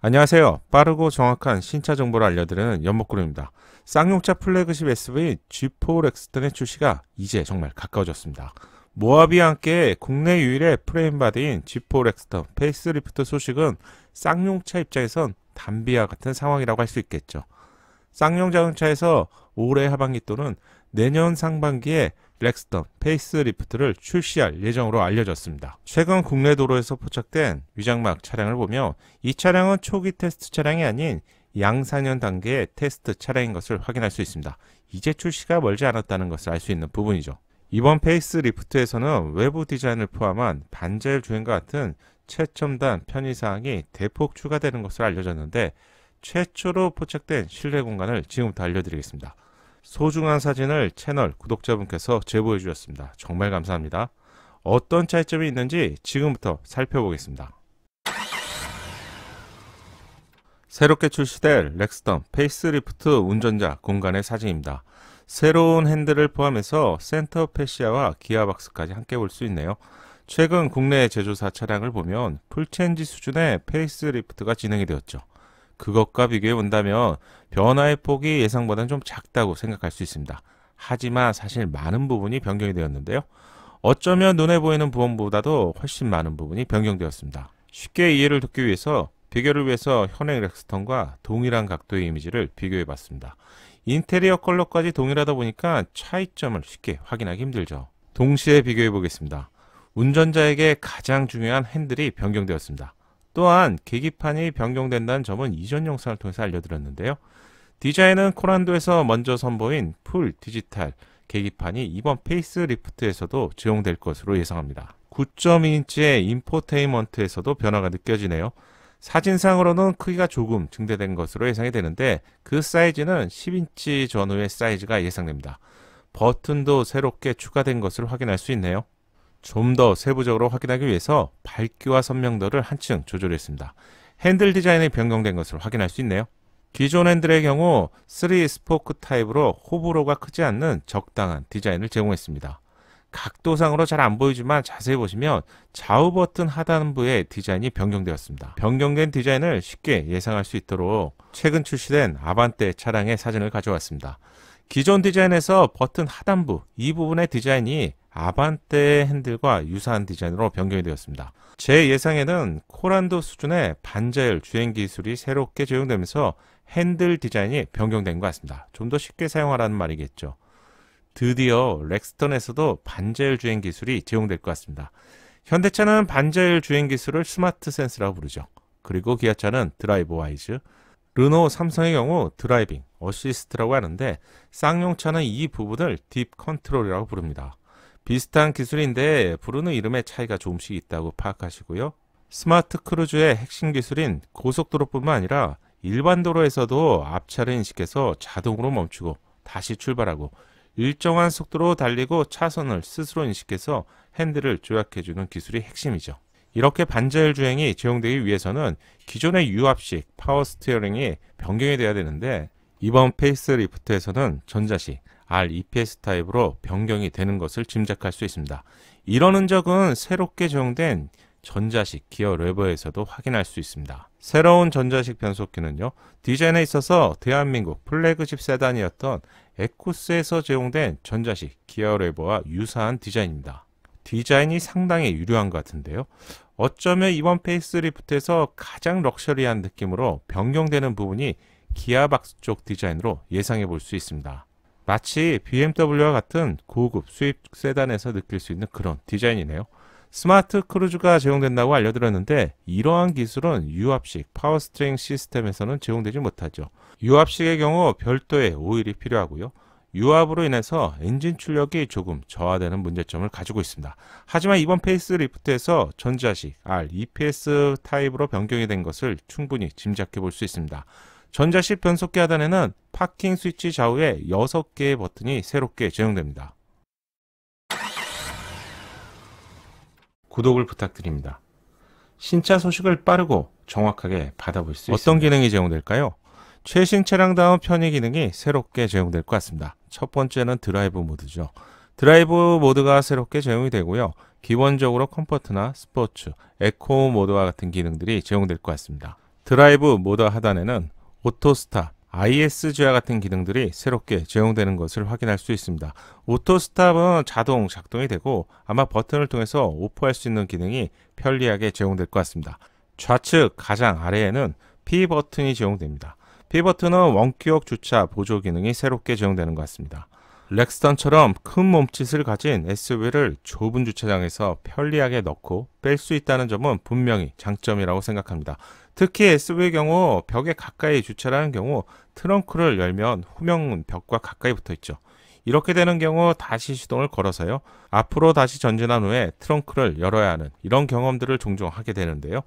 안녕하세요. 빠르고 정확한 신차 정보를 알려드리는 연목그룹입니다. 쌍용차 플래그십 SUV G4 렉스턴의 출시가 이제 정말 가까워졌습니다. 모하비와 함께 국내 유일의 프레임 바디인 G4 렉스턴 페이스리프트 소식은 쌍용차 입장에선 담비와 같은 상황이라고 할 수 있겠죠. 쌍용 자동차에서 올해 하반기 또는 내년 상반기에 렉스턴 페이스리프트를 출시할 예정으로 알려졌습니다. 최근 국내 도로에서 포착된 위장막 차량을 보며 이 차량은 초기 테스트 차량이 아닌 양산형 단계의 테스트 차량인 것을 확인할 수 있습니다. 이제 출시가 멀지 않았다는 것을 알 수 있는 부분이죠. 이번 페이스리프트에서는 외부 디자인을 포함한 반젤 주행과 같은 최첨단 편의사항이 대폭 추가되는 것으로 알려졌는데 최초로 포착된 실내 공간을 지금부터 알려드리겠습니다. 소중한 사진을 채널 구독자분께서 제보해 주셨습니다. 정말 감사합니다. 어떤 차이점이 있는지 지금부터 살펴보겠습니다. 새롭게 출시될 렉스턴 페이스리프트 운전자 공간의 사진입니다. 새로운 핸들을 포함해서 센터 페시아와 기아박스까지 함께 볼 수 있네요. 최근 국내 제조사 차량을 보면 풀체인지 수준의 페이스리프트가 진행이 되었죠. 그것과 비교해 본다면 변화의 폭이 예상보다는 좀 작다고 생각할 수 있습니다. 하지만 사실 많은 부분이 변경이 되었는데요. 어쩌면 눈에 보이는 부분보다도 훨씬 많은 부분이 변경되었습니다. 쉽게 이해를 돕기 위해서 비교를 위해서 현행 렉스턴과 동일한 각도의 이미지를 비교해 봤습니다. 인테리어 컬러까지 동일하다 보니까 차이점을 쉽게 확인하기 힘들죠. 동시에 비교해 보겠습니다. 운전자에게 가장 중요한 핸들이 변경되었습니다. 또한 계기판이 변경된다는 점은 이전 영상을 통해서 알려드렸는데요. 디자인은 코란도에서 먼저 선보인 풀 디지털 계기판이 이번 페이스리프트에서도 적용될 것으로 예상합니다. 9.2인치의 인포테인먼트에서도 변화가 느껴지네요. 사진상으로는 크기가 조금 증대된 것으로 예상이 되는데 그 사이즈는 10인치 전후의 사이즈가 예상됩니다. 버튼도 새롭게 추가된 것을 확인할 수 있네요. 좀더 세부적으로 확인하기 위해서 밝기와 선명도를 한층 조절했습니다. 핸들 디자인이 변경된 것을 확인할 수 있네요. 기존 핸들의 경우 3 스포크 타입으로 호불호가 크지 않는 적당한 디자인을 제공했습니다. 각도상으로 잘 안 보이지만 자세히 보시면 좌우 버튼 하단부의 디자인이 변경되었습니다. 변경된 디자인을 쉽게 예상할 수 있도록 최근 출시된 아반떼 차량의 사진을 가져왔습니다. 기존 디자인에서 버튼 하단부 이 부분의 디자인이 아반떼 핸들과 유사한 디자인으로 변경이 되었습니다. 제 예상에는 코란도 수준의 반자율 주행 기술이 새롭게 적용되면서 핸들 디자인이 변경된 것 같습니다. 좀 더 쉽게 사용하라는 말이겠죠. 드디어 렉스턴에서도 반자율 주행 기술이 적용될것 같습니다. 현대차는 반자율 주행 기술을 스마트 센스라고 부르죠. 그리고 기아차는 드라이브 와이즈, 르노 삼성의 경우 드라이빙, 어시스트라고 하는데 쌍용차는 이 부분을 딥 컨트롤이라고 부릅니다. 비슷한 기술인데 부르는 이름의 차이가 조금씩 있다고 파악하시고요. 스마트 크루즈의 핵심 기술인 고속도로뿐만 아니라 일반 도로에서도 앞차를 인식해서 자동으로 멈추고 다시 출발하고 일정한 속도로 달리고 차선을 스스로 인식해서 핸들을 조약해주는 기술이 핵심이죠. 이렇게 반자율 주행이 제공되기 위해서는 기존의 유압식 파워 스티어링이 변경이 돼야 되는데 이번 페이스리프트에서는 전자식 REPS 타입으로 변경이 되는 것을 짐작할 수 있습니다. 이런 흔적은 새롭게 제공된 전자식 기어 레버에서도 확인할 수 있습니다. 새로운 전자식 변속기는요. 디자인에 있어서 대한민국 플래그십 세단이었던 에쿠스에서 제공된 전자식 기어 레버와 유사한 디자인입니다. 디자인이 상당히 유려한 것 같은데요. 어쩌면 이번 페이스리프트에서 가장 럭셔리한 느낌으로 변경되는 부분이 기아박스 쪽 디자인으로 예상해 볼 수 있습니다. 마치 BMW와 같은 고급 수입 세단에서 느낄 수 있는 그런 디자인이네요. 스마트 크루즈가 제공된다고 알려드렸는데 이러한 기술은 유압식 파워스트링 시스템에서는 제공되지 못하죠. 유압식의 경우 별도의 오일이 필요하고요. 유압으로 인해서 엔진 출력이 조금 저하되는 문제점을 가지고 있습니다. 하지만 이번 페이스리프트에서 전자식 R EPS 타입으로 변경이 된 것을 충분히 짐작해 볼 수 있습니다. 전자식 변속기 하단에는 파킹 스위치 좌우에 6개의 버튼이 새롭게 제공됩니다. 구독을 부탁드립니다. 신차 소식을 빠르고 정확하게 받아볼 수 어떤 있습니다. 어떤 기능이 제공될까요? 최신 차량다운 편의 기능이 새롭게 제공될 것 같습니다. 첫 번째는 드라이브 모드죠. 드라이브 모드가 새롭게 제공이 되고요. 기본적으로 컴포트나 스포츠, 에코 모드와 같은 기능들이 제공될 것 같습니다. 드라이브 모드 하단에는 오토스타, ISG와 같은 기능들이 새롭게 제공되는 것을 확인할 수 있습니다. 오토스탑은 자동 작동이 되고 아마 버튼을 통해서 오프할 수 있는 기능이 편리하게 제공될 것 같습니다. 좌측 가장 아래에는 P 버튼이 제공됩니다. 피버트는 원기억 주차 보조 기능이 새롭게 적용되는것 같습니다. 렉스턴처럼 큰 몸짓을 가진 SUV를 좁은 주차장에서 편리하게 넣고 뺄 수 있다는 점은 분명히 장점이라고 생각합니다. 특히 SUV의 경우 벽에 가까이 주차를 하는 경우 트렁크를 열면 후면 벽과 가까이 붙어 있죠. 이렇게 되는 경우 다시 시동을 걸어서요. 앞으로 다시 전진한 후에 트렁크를 열어야 하는 이런 경험들을 종종 하게 되는데요.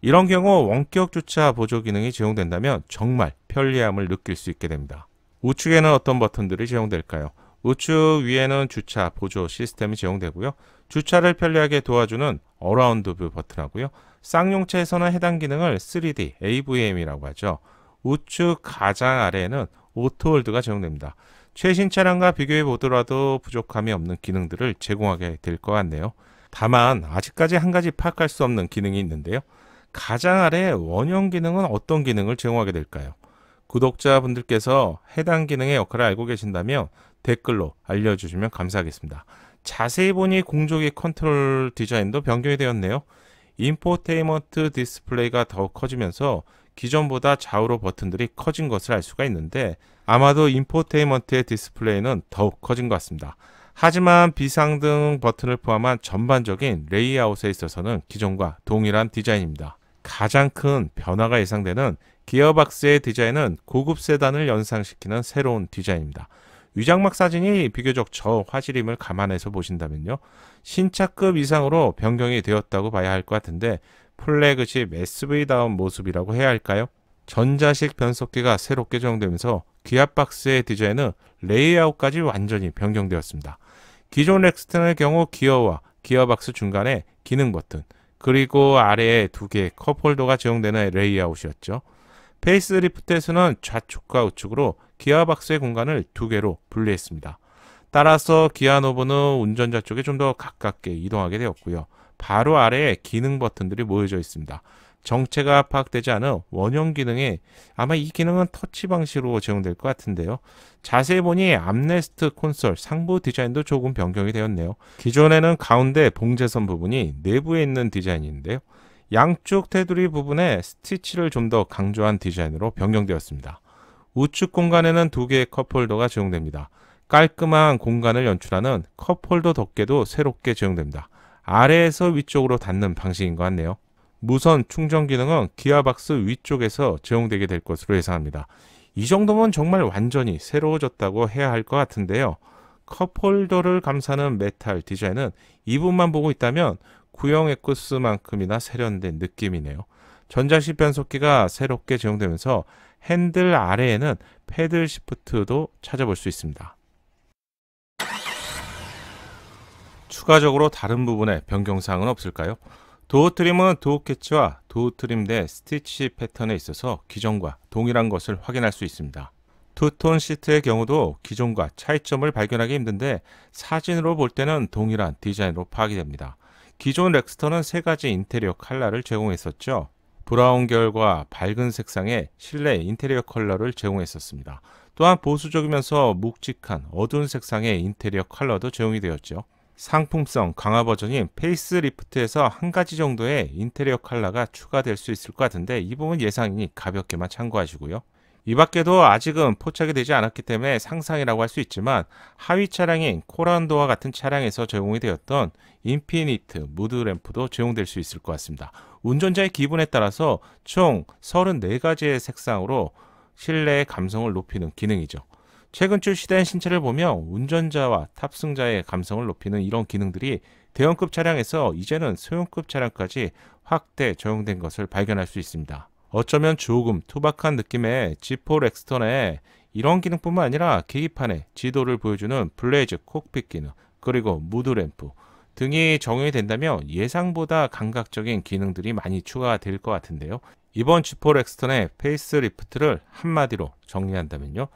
이런 경우 원격 주차 보조 기능이 제공된다면 정말 편리함을 느낄 수 있게 됩니다. 우측에는 어떤 버튼들이 제공될까요? 우측 위에는 주차 보조 시스템이 제공되고요. 주차를 편리하게 도와주는 어라운드 뷰 버튼하고요. 쌍용차에서는 해당 기능을 3D AVM이라고 하죠. 우측 가장 아래에는 오토홀드가 제공됩니다. 최신 차량과 비교해 보더라도 부족함이 없는 기능들을 제공하게 될 것 같네요. 다만 아직까지 한 가지 파악할 수 없는 기능이 있는데요. 가장 아래 원형 기능은 어떤 기능을 제공하게 될까요? 구독자분들께서 해당 기능의 역할을 알고 계신다면 댓글로 알려주시면 감사하겠습니다. 자세히 보니 공조기 컨트롤 디자인도 변경이 되었네요. 인포테인먼트 디스플레이가 더욱 커지면서 기존보다 좌우로 버튼들이 커진 것을 알 수가 있는데 아마도 인포테인먼트의 디스플레이는 더욱 커진 것 같습니다. 하지만 비상등 버튼을 포함한 전반적인 레이아웃에 있어서는 기존과 동일한 디자인입니다. 가장 큰 변화가 예상되는 기어박스의 디자인은 고급 세단을 연상시키는 새로운 디자인입니다. 위장막 사진이 비교적 저화질임을 감안해서 보신다면요. 신차급 이상으로 변경이 되었다고 봐야 할 것 같은데 플래그십 SV다운 모습이라고 해야 할까요? 전자식 변속기가 새롭게 적용되면서 기어박스의 디자인은 레이아웃까지 완전히 변경되었습니다. 기존 렉스턴의 경우 기어와 기어박스 중간에 기능 버튼, 그리고 아래에 두개의 컵홀더가 적용되는 레이아웃이었죠. 페이스리프트에서는 좌측과 우측으로 기아박스의 공간을 두 개로 분리했습니다. 따라서 기아노브는 운전자 쪽에 좀 더 가깝게 이동하게 되었고요. 바로 아래에 기능 버튼들이 모여져 있습니다. 정체가 파악되지 않은 원형 기능에 아마 이 기능은 터치 방식으로 적용될것 같은데요. 자세히 보니 암네스트 콘솔 상부 디자인도 조금 변경이 되었네요. 기존에는 가운데 봉제선 부분이 내부에 있는 디자인인데요. 양쪽 테두리 부분에 스티치를 좀 더 강조한 디자인으로 변경되었습니다. 우측 공간에는 두 개의 컵홀더가 적용됩니다 깔끔한 공간을 연출하는 컵홀더 덮개도 새롭게 적용됩니다 아래에서 위쪽으로 닿는 방식인 것 같네요. 무선 충전 기능은 기아박스 위쪽에서 제공되게 될 것으로 예상합니다. 이 정도면 정말 완전히 새로워졌다고 해야 할 것 같은데요. 컵홀더를 감싸는 메탈 디자인은 이 부분만 보고 있다면 구형 에쿠스만큼이나 세련된 느낌이네요. 전자식 변속기가 새롭게 제공되면서 핸들 아래에는 패들 시프트도 찾아볼 수 있습니다. 추가적으로 다른 부분에 변경사항은 없을까요? 도어트림은 도어 캐치와 도어트림 대 스티치 패턴에 있어서 기존과 동일한 것을 확인할 수 있습니다. 투톤 시트의 경우도 기존과 차이점을 발견하기 힘든데 사진으로 볼 때는 동일한 디자인으로 파악이 됩니다. 기존 렉스턴은 세 가지 인테리어 컬러를 제공했었죠 브라운 계열과 밝은 색상의 실내 인테리어 컬러를 제공했었습니다. 또한 보수적이면서 묵직한 어두운 색상의 인테리어 컬러도 제공이 되었죠. 상품성 강화 버전인 페이스리프트에서 한 가지 정도의 인테리어 컬러가 추가될 수 있을 것 같은데 이 부분 예상이니 가볍게만 참고하시고요. 이 밖에도 아직은 포착이 되지 않았기 때문에 상상이라고 할 수 있지만 하위 차량인 코란도와 같은 차량에서 제공이 되었던 인피니트 무드램프도 제공될 수 있을 것 같습니다. 운전자의 기분에 따라서 총 34가지의 색상으로 실내의 감성을 높이는 기능이죠. 최근 출시된 신차를 보며 운전자와 탑승자의 감성을 높이는 이런 기능들이 대형급 차량에서 이제는 소형급 차량까지 확대 적용된 것을 발견할 수 있습니다. 어쩌면 조금 투박한 느낌의 지포 렉스턴에 이런 기능뿐만 아니라 계기판에 지도를 보여주는 블레이즈 콕핏 기능, 그리고 무드램프 등이 적용이 된다면 예상보다 감각적인 기능들이 많이 추가될 것 같은데요. 이번 지포 렉스턴의 페이스리프트를 한마디로 정리한다면요.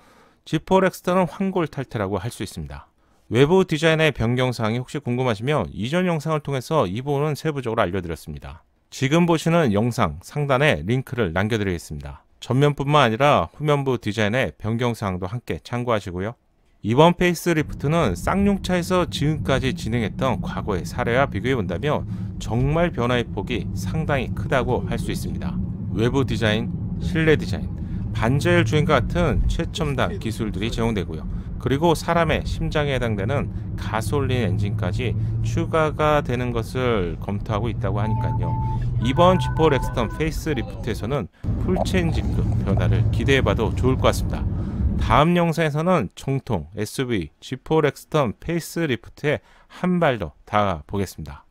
지포렉스턴은 황골 탈태라고할 수 있습니다. 외부 디자인의 변경사항이 혹시 궁금하시면 이전 영상을 통해서 이 부분은 세부적으로 알려드렸습니다. 지금 보시는 영상 상단에 링크를 남겨드리겠습니다. 전면뿐만 아니라 후면부 디자인의 변경사항도 함께 참고하시고요. 이번 페이스리프트는 쌍용차에서 지금까지 진행했던 과거의 사례와 비교해본다면 정말 변화의 폭이 상당히 크다고 할 수 있습니다. 외부 디자인, 실내 디자인, 반자율 주행과 같은 최첨단 기술들이 제공되고요. 그리고 사람의 심장에 해당되는 가솔린 엔진까지 추가가 되는 것을 검토하고 있다고 하니까요. 이번 G4 렉스턴 페이스리프트에서는 풀체인지급 변화를 기대해봐도 좋을 것 같습니다. 다음 영상에서는 정통 SUV G4 렉스턴 페이스리프트에 한 발 더 다가보겠습니다.